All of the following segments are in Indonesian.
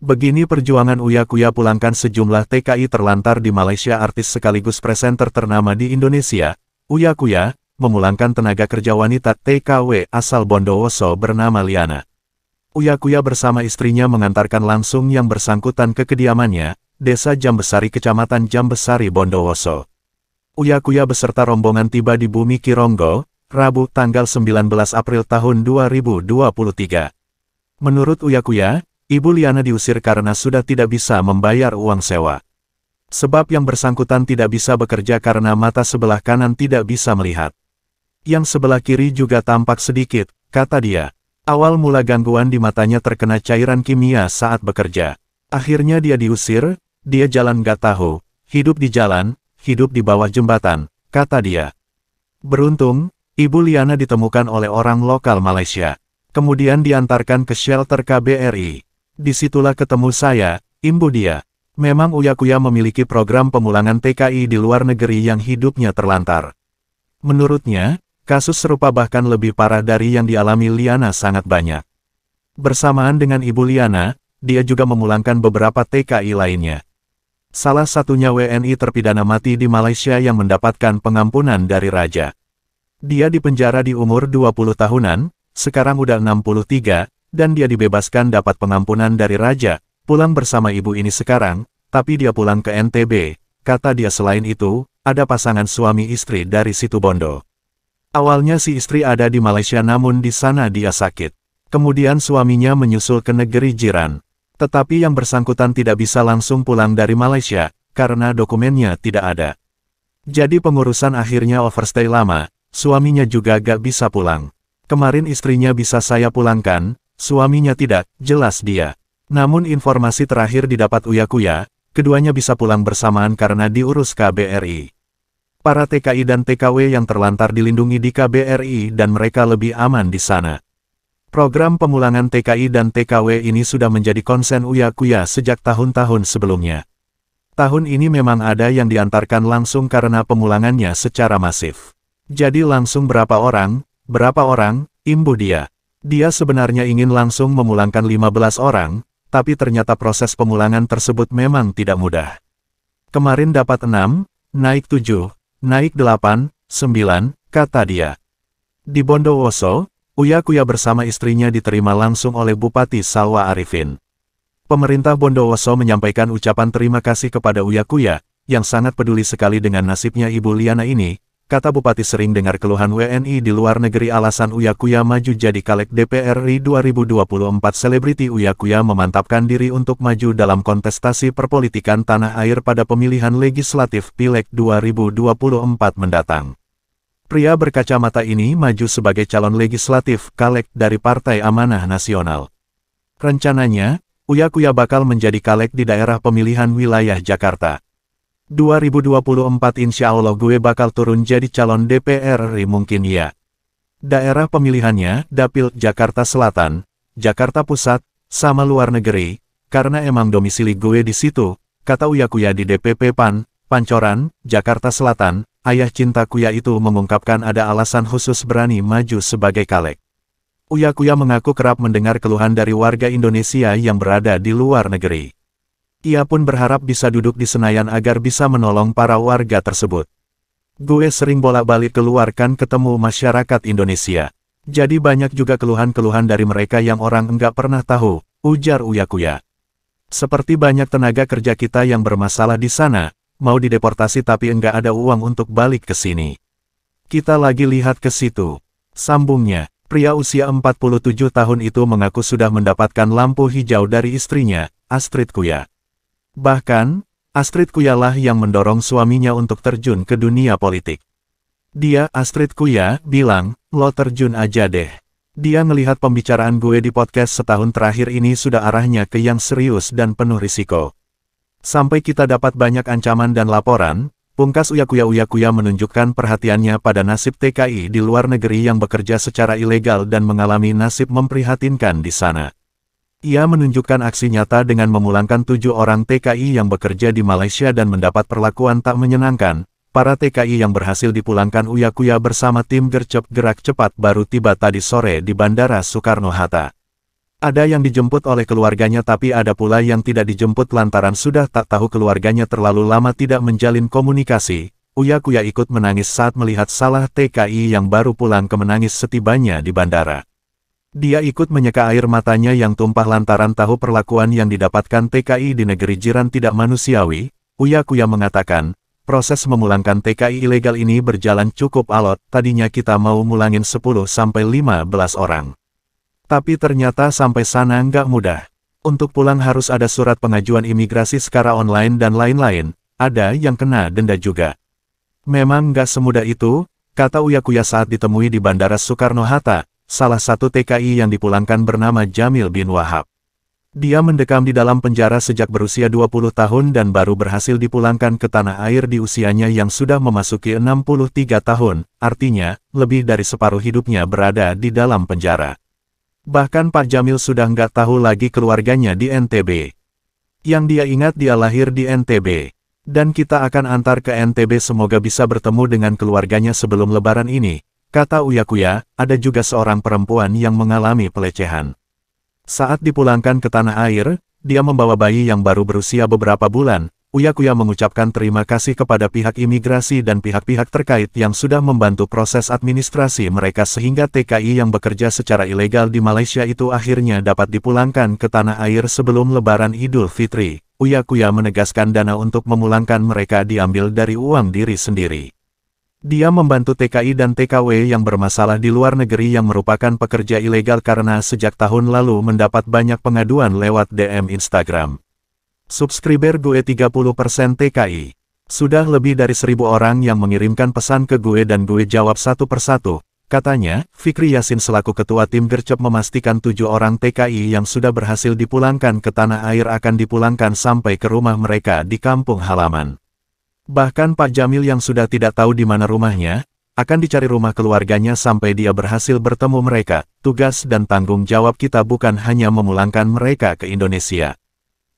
Begini perjuangan Uya Kuya pulangkan sejumlah TKI terlantar di Malaysia artis sekaligus presenter ternama di Indonesia, Uya Kuya, memulangkan tenaga kerja wanita TKW asal Bondowoso bernama Liana. Uya Kuya bersama istrinya mengantarkan langsung yang bersangkutan ke kediamannya, Desa Jambesari Kecamatan Jambesari Bondowoso. Uya Kuya beserta rombongan tiba di Bumi Kironggo, Rabu tanggal 19 April tahun 2023. Menurut Uya Kuya, Ibu Liana diusir karena sudah tidak bisa membayar uang sewa. Sebab yang bersangkutan tidak bisa bekerja karena mata sebelah kanan tidak bisa melihat. Yang sebelah kiri juga tampak sedikit, kata dia. Awal mula gangguan di matanya terkena cairan kimia saat bekerja. Akhirnya dia diusir, dia jalan gak tahu, hidup di jalan, hidup di bawah jembatan, kata dia. Beruntung, Ibu Liana ditemukan oleh orang lokal Malaysia. Kemudian diantarkan ke shelter KBRI. Disitulah ketemu saya, imbu dia. Memang Uyakuya memiliki program pemulangan TKI di luar negeri yang hidupnya terlantar. Menurutnya, kasus serupa bahkan lebih parah dari yang dialami Liana sangat banyak. Bersamaan dengan Ibu Liana, dia juga memulangkan beberapa TKI lainnya. Salah satunya WNI terpidana mati di Malaysia yang mendapatkan pengampunan dari raja. Dia dipenjara di umur 20 tahunan, sekarang udah 63, dan dia dibebaskan dapat pengampunan dari raja, pulang bersama ibu ini sekarang, tapi dia pulang ke NTB, kata dia selain itu, ada pasangan suami istri dari situ Bondo. Awalnya si istri ada di Malaysia namun di sana dia sakit. Kemudian suaminya menyusul ke negeri jiran. Tetapi yang bersangkutan tidak bisa langsung pulang dari Malaysia, karena dokumennya tidak ada. Jadi pengurusan akhirnya overstay lama, suaminya juga gak bisa pulang. Kemarin istrinya bisa saya pulangkan, Suaminya tidak, jelas dia. Namun informasi terakhir didapat Uyakuya, keduanya bisa pulang bersamaan karena diurus KBRI. Para TKI dan TKW yang terlantar dilindungi di KBRI dan mereka lebih aman di sana. Program pemulangan TKI dan TKW ini sudah menjadi konsen Uyakuya sejak tahun-tahun sebelumnya. Tahun ini memang ada yang diantarkan langsung karena pemulangannya secara masif. Jadi langsung berapa orang, berapa orang, imbu dia. Dia sebenarnya ingin langsung memulangkan 15 orang, tapi ternyata proses pemulangan tersebut memang tidak mudah. Kemarin dapat 6, naik 7, naik 8, 9, kata dia. Di Bondowoso, Uyakuya bersama istrinya diterima langsung oleh Bupati Salwa Arifin. Pemerintah Bondowoso menyampaikan ucapan terima kasih kepada Uyakuya, yang sangat peduli sekali dengan nasibnya Ibu Liana ini, kata Bupati sering dengar keluhan WNI di luar negeri alasan Uyakuya maju jadi Caleg DPR RI 2024 selebriti Uyakuya memantapkan diri untuk maju dalam kontestasi perpolitikan tanah air pada pemilihan legislatif Pileg 2024 mendatang. Pria berkacamata ini maju sebagai calon legislatif Caleg dari Partai Amanah Nasional. Rencananya, Uyakuya bakal menjadi Caleg di daerah pemilihan wilayah Jakarta. 2024 insya Allah gue bakal turun jadi calon DPR RI mungkin ya. Daerah pemilihannya, Dapil, Jakarta Selatan, Jakarta Pusat, sama luar negeri, karena emang domisili gue di situ, kata Uya Kuya di DPP PAN, Pancoran, Jakarta Selatan, ayah cinta Kuya itu mengungkapkan ada alasan khusus berani maju sebagai kalek. Uya Kuya mengaku kerap mendengar keluhan dari warga Indonesia yang berada di luar negeri. Ia pun berharap bisa duduk di Senayan agar bisa menolong para warga tersebut. Gue sering bolak-balik keluarkan ketemu masyarakat Indonesia. Jadi banyak juga keluhan-keluhan dari mereka yang orang enggak pernah tahu, ujar Uyakuya. Seperti banyak tenaga kerja kita yang bermasalah di sana, mau dideportasi tapi enggak ada uang untuk balik ke sini. Kita lagi lihat ke situ. Sambungnya, pria usia 47 tahun itu mengaku sudah mendapatkan lampu hijau dari istrinya, Astrid Kuya. Bahkan, Astrid Kuyalah yang mendorong suaminya untuk terjun ke dunia politik. Dia, Astrid Kuya, bilang, lo terjun aja deh. Dia melihat pembicaraan gue di podcast setahun terakhir ini sudah arahnya ke yang serius dan penuh risiko. Sampai kita dapat banyak ancaman dan laporan, Pungkas Uya Kuya Uya Kuya menunjukkan perhatiannya pada nasib TKI di luar negeri yang bekerja secara ilegal dan mengalami nasib memprihatinkan di sana. Ia menunjukkan aksi nyata dengan memulangkan tujuh orang TKI yang bekerja di Malaysia dan mendapat perlakuan tak menyenangkan. Para TKI yang berhasil dipulangkan Uyakuya bersama tim gercep gerak cepat baru tiba tadi sore di Bandara Soekarno-Hatta. Ada yang dijemput oleh keluarganya tapi ada pula yang tidak dijemput lantaran sudah tak tahu keluarganya terlalu lama tidak menjalin komunikasi. Uyakuya ikut menangis saat melihat salah TKI yang baru pulang ke menangis setibanya di bandara. Dia ikut menyeka air matanya yang tumpah lantaran tahu perlakuan yang didapatkan TKI di negeri jiran tidak manusiawi, Uya Kuya mengatakan, proses memulangkan TKI ilegal ini berjalan cukup alot, tadinya kita mau mulangin 10-15 orang. Tapi ternyata sampai sana nggak mudah. Untuk pulang harus ada surat pengajuan imigrasi secara online dan lain-lain, ada yang kena denda juga. Memang nggak semudah itu, kata Uya Kuya saat ditemui di Bandara Soekarno-Hatta, salah satu TKI yang dipulangkan bernama Jamil bin Wahab. Dia mendekam di dalam penjara sejak berusia 20 tahun dan baru berhasil dipulangkan ke tanah air di usianya yang sudah memasuki 63 tahun, artinya, lebih dari separuh hidupnya berada di dalam penjara. Bahkan Pak Jamil sudah nggak tahu lagi keluarganya di NTB. Yang dia ingat dia lahir di NTB. Dan kita akan antar ke NTB semoga bisa bertemu dengan keluarganya sebelum lebaran ini, Kata Uyakuya, ada juga seorang perempuan yang mengalami pelecehan. Saat dipulangkan ke tanah air, dia membawa bayi yang baru berusia beberapa bulan. Uyakuya mengucapkan terima kasih kepada pihak imigrasi dan pihak-pihak terkait yang sudah membantu proses administrasi mereka sehingga TKI yang bekerja secara ilegal di Malaysia itu akhirnya dapat dipulangkan ke tanah air sebelum lebaran Idul Fitri. Uyakuya menegaskan dana untuk memulangkan mereka diambil dari uang diri sendiri. Dia membantu TKI dan TKW yang bermasalah di luar negeri yang merupakan pekerja ilegal karena sejak tahun lalu mendapat banyak pengaduan lewat DM Instagram. Subscriber gue 30% TKI. Sudah lebih dari seribu orang yang mengirimkan pesan ke gue dan gue jawab satu persatu. Katanya, Fikri Yasin selaku ketua tim Gercep memastikan tujuh orang TKI yang sudah berhasil dipulangkan ke tanah air akan dipulangkan sampai ke rumah mereka di kampung halaman. Bahkan Pak Jamil yang sudah tidak tahu di mana rumahnya, akan dicari rumah keluarganya sampai dia berhasil bertemu mereka. Tugas dan tanggung jawab kita bukan hanya memulangkan mereka ke Indonesia.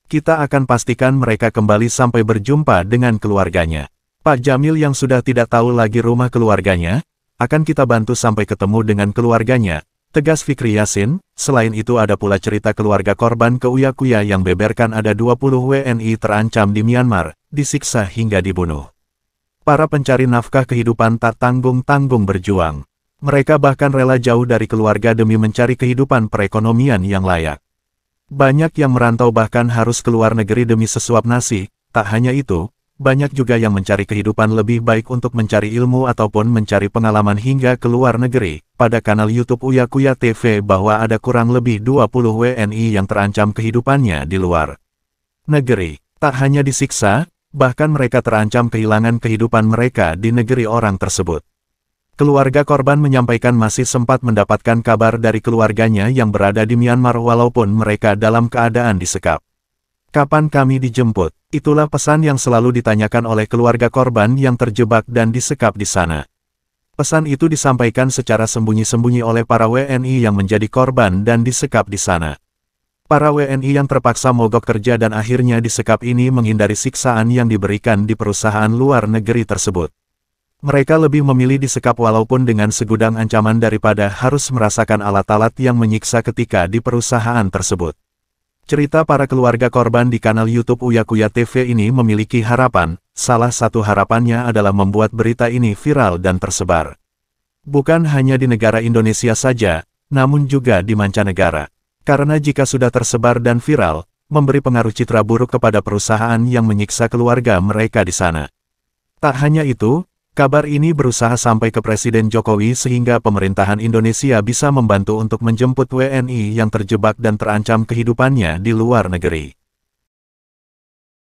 Kita akan pastikan mereka kembali sampai berjumpa dengan keluarganya. Pak Jamil yang sudah tidak tahu lagi rumah keluarganya, akan kita bantu sampai ketemu dengan keluarganya. Tegas Fikri Yasin, selain itu ada pula cerita keluarga korban ke Uyakuya yang beberkan ada 20 WNI terancam di Myanmar, disiksa hingga dibunuh. Para pencari nafkah kehidupan tak tanggung-tanggung berjuang. Mereka bahkan rela jauh dari keluarga demi mencari kehidupan perekonomian yang layak. Banyak yang merantau bahkan harus keluar negeri demi sesuap nasi, tak hanya itu, banyak juga yang mencari kehidupan lebih baik untuk mencari ilmu ataupun mencari pengalaman hingga ke luar negeri. Pada kanal YouTube Uyakuya TV bahwa ada kurang lebih 20 WNI yang terancam kehidupannya di luar negeri. Tak hanya disiksa, bahkan mereka terancam kehilangan kehidupan mereka di negeri orang tersebut. Keluarga korban menyampaikan masih sempat mendapatkan kabar dari keluarganya yang berada di Myanmar walaupun mereka dalam keadaan disekap. Kapan kami dijemput? Itulah pesan yang selalu ditanyakan oleh keluarga korban yang terjebak dan disekap di sana. Pesan itu disampaikan secara sembunyi-sembunyi oleh para WNI yang menjadi korban dan disekap di sana. Para WNI yang terpaksa mogok kerja dan akhirnya disekap ini menghindari siksaan yang diberikan di perusahaan luar negeri tersebut. Mereka lebih memilih disekap walaupun dengan segudang ancaman daripada harus merasakan alat-alat yang menyiksa ketika di perusahaan tersebut. Cerita para keluarga korban di kanal YouTube Uyakuya TV ini memiliki harapan, salah satu harapannya adalah membuat berita ini viral dan tersebar. Bukan hanya di negara Indonesia saja, namun juga di mancanegara. Karena jika sudah tersebar dan viral, memberi pengaruh citra buruk kepada perusahaan yang menyiksa keluarga mereka di sana. Tak hanya itu, kabar ini berusaha sampai ke Presiden Jokowi sehingga pemerintahan Indonesia bisa membantu untuk menjemput WNI yang terjebak dan terancam kehidupannya di luar negeri.